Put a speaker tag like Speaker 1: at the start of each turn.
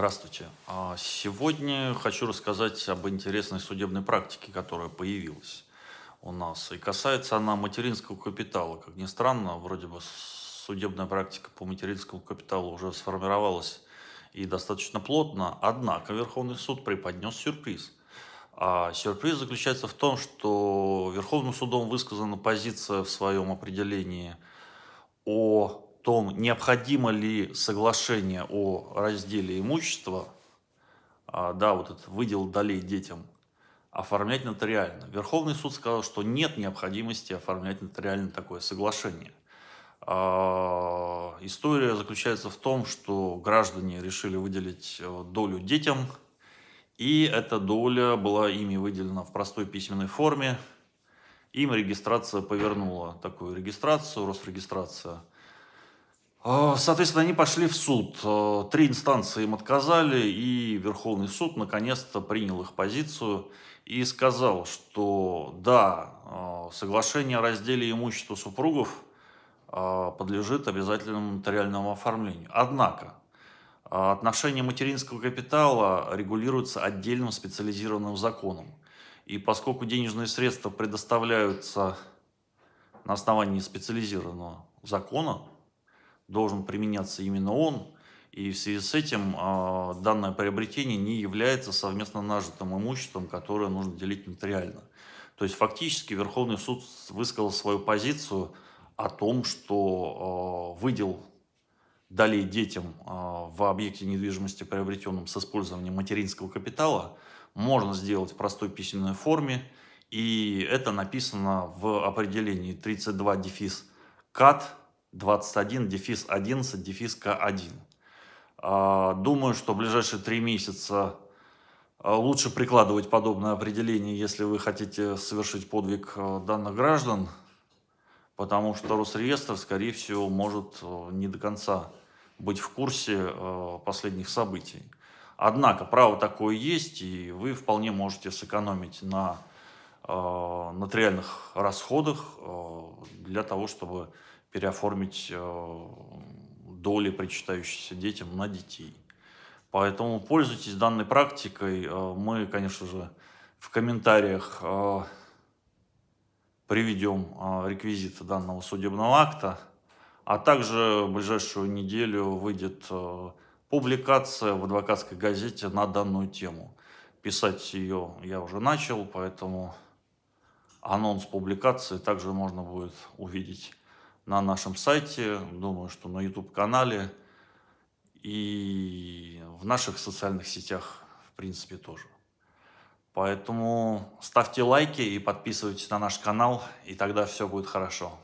Speaker 1: Здравствуйте. А сегодня хочу рассказать об интересной судебной практике, которая появилась у нас. И касается она материнского капитала. Как ни странно, вроде бы судебная практика по материнскому капиталу уже сформировалась и достаточно плотно. Однако Верховный суд преподнес сюрприз. А сюрприз заключается в том, что Верховным судом высказана позиция в своем определении о том, необходимо ли соглашение о разделе имущества, а, да, вот этот выдел долей детям, оформлять нотариально. Верховный суд сказал, что нет необходимости оформлять нотариально такое соглашение. А, история заключается в том, что граждане решили выделить э, долю детям, и эта доля была ими выделена в простой письменной форме. Им регистрация повернула такую регистрацию, Росрегистрация – а, соответственно, они пошли в суд. Э, три инстанции им отказали, и Верховный суд наконец-то принял их позицию и сказал, что да, э, соглашение о разделе имущества супругов э, подлежит обязательному нотариальному оформлению. Однако отношение материнского капитала регулируется отдельным специализированным законом. И поскольку денежные средства предоставляются на основании специализированного закона, должен применяться именно он, и в связи с этим а, данное приобретение не является совместно нажитым имуществом, которое нужно делить нотариально. То есть фактически Верховный суд высказал свою позицию о том, что а, выдел далее детям а, в объекте недвижимости, приобретенном с использованием материнского капитала, можно сделать в простой письменной форме, и это написано в определении 32 дефис КАТ 21 дефис 11 дефис К1. А, думаю, что в ближайшие три месяца а, лучше прикладывать подобное определение, если вы хотите совершить подвиг а, данных граждан, потому что Росреестр, скорее всего, может не до конца быть в курсе последних событий. Однако право такое есть, и вы вполне можете сэкономить на нотариальных расходах для того, чтобы переоформить э, доли, причитающиеся детям, на детей. Поэтому пользуйтесь данной практикой. Э, мы, конечно же, в комментариях э, приведем реквизиты данного судебного акта. А также в ближайшую неделю выйдет публикация в адвокатской газете на данную тему. Писать ее я уже начал, поэтому анонс публикации также можно будет увидеть на нашем сайте, думаю, что на YouTube-канале и в наших социальных сетях, в принципе, тоже. Поэтому ставьте лайки и подписывайтесь на наш канал, и тогда все будет хорошо.